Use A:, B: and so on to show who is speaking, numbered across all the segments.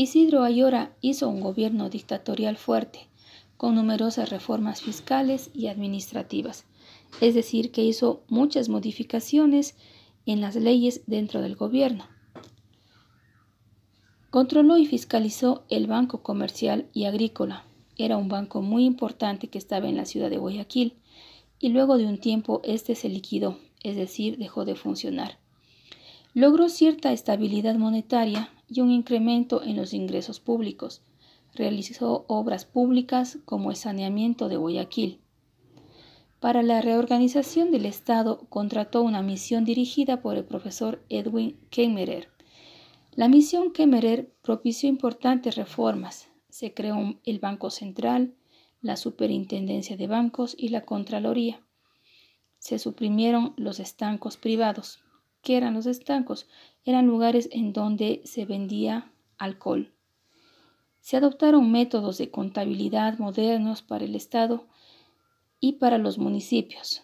A: Isidro Ayora hizo un gobierno dictatorial fuerte, con numerosas reformas fiscales y administrativas, es decir, que hizo muchas modificaciones en las leyes dentro del gobierno. Controló y fiscalizó el Banco Comercial y Agrícola. Era un banco muy importante que estaba en la ciudad de Guayaquil y luego de un tiempo este se liquidó, es decir, dejó de funcionar. Logró cierta estabilidad monetaria y un incremento en los ingresos públicos. Realizó obras públicas como el saneamiento de Guayaquil. Para la reorganización del Estado contrató una misión dirigida por el profesor Edwin Kemmerer. La misión Kemmerer propició importantes reformas. Se creó el Banco Central, la Superintendencia de Bancos y la Contraloría. Se suprimieron los estancos privados. que eran los estancos? eran lugares en donde se vendía alcohol. Se adoptaron métodos de contabilidad modernos para el Estado y para los municipios.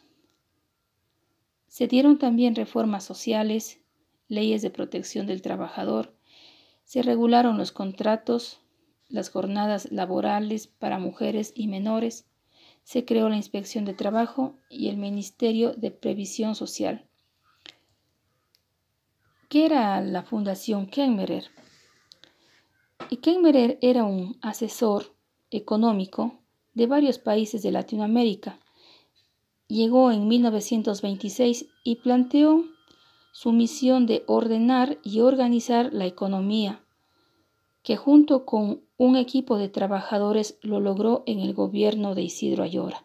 A: Se dieron también reformas sociales, leyes de protección del trabajador, se regularon los contratos, las jornadas laborales para mujeres y menores, se creó la Inspección de Trabajo y el Ministerio de Previsión Social era la Fundación Kenmerer. Y Kenmerer era un asesor económico de varios países de Latinoamérica. Llegó en 1926 y planteó su misión de ordenar y organizar la economía, que junto con un equipo de trabajadores lo logró en el gobierno de Isidro Ayora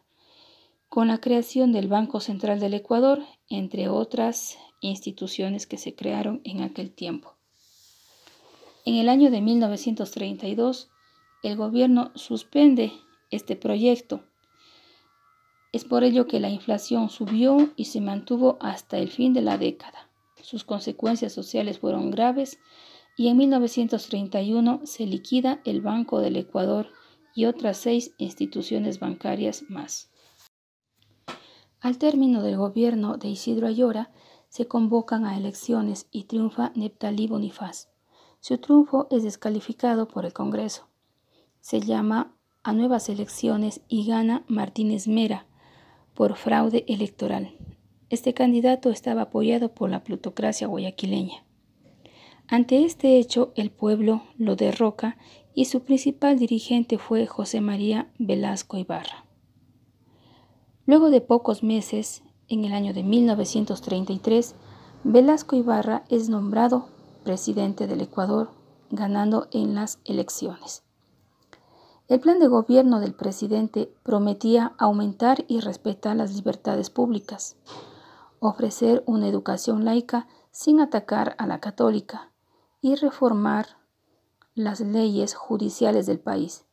A: con la creación del Banco Central del Ecuador, entre otras instituciones que se crearon en aquel tiempo. En el año de 1932, el gobierno suspende este proyecto. Es por ello que la inflación subió y se mantuvo hasta el fin de la década. Sus consecuencias sociales fueron graves y en 1931 se liquida el Banco del Ecuador y otras seis instituciones bancarias más. Al término del gobierno de Isidro Ayora, se convocan a elecciones y triunfa Neptalí Bonifaz. Su triunfo es descalificado por el Congreso. Se llama a nuevas elecciones y gana Martínez Mera por fraude electoral. Este candidato estaba apoyado por la plutocracia guayaquileña. Ante este hecho, el pueblo lo derroca y su principal dirigente fue José María Velasco Ibarra. Luego de pocos meses, en el año de 1933, Velasco Ibarra es nombrado presidente del Ecuador, ganando en las elecciones. El plan de gobierno del presidente prometía aumentar y respetar las libertades públicas, ofrecer una educación laica sin atacar a la católica y reformar las leyes judiciales del país.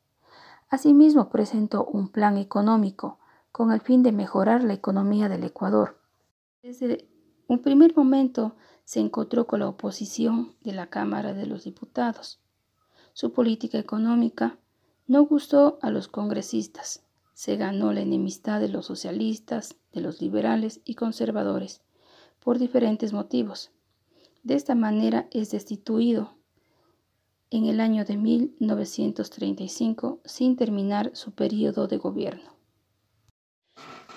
A: Asimismo, presentó un plan económico con el fin de mejorar la economía del Ecuador. Desde un primer momento se encontró con la oposición de la Cámara de los Diputados. Su política económica no gustó a los congresistas. Se ganó la enemistad de los socialistas, de los liberales y conservadores, por diferentes motivos. De esta manera es destituido en el año de 1935 sin terminar su periodo de gobierno.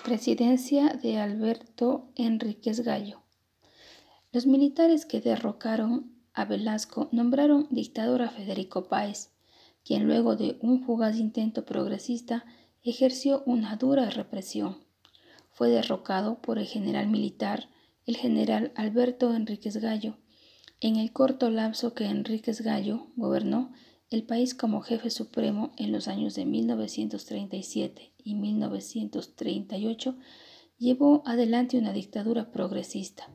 A: Presidencia de Alberto Enríquez Gallo. Los militares que derrocaron a Velasco nombraron dictador a Federico Páez, quien luego de un fugaz intento progresista ejerció una dura represión. Fue derrocado por el general militar, el general Alberto Enríquez Gallo. En el corto lapso que Enríquez Gallo gobernó, el país como jefe supremo en los años de 1937 y 1938 llevó adelante una dictadura progresista.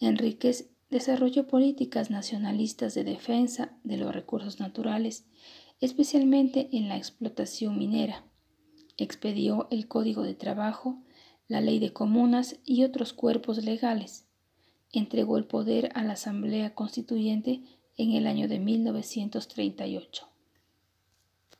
A: Enríquez desarrolló políticas nacionalistas de defensa de los recursos naturales, especialmente en la explotación minera. Expedió el Código de Trabajo, la Ley de Comunas y otros cuerpos legales. Entregó el poder a la Asamblea Constituyente en el año de 1938.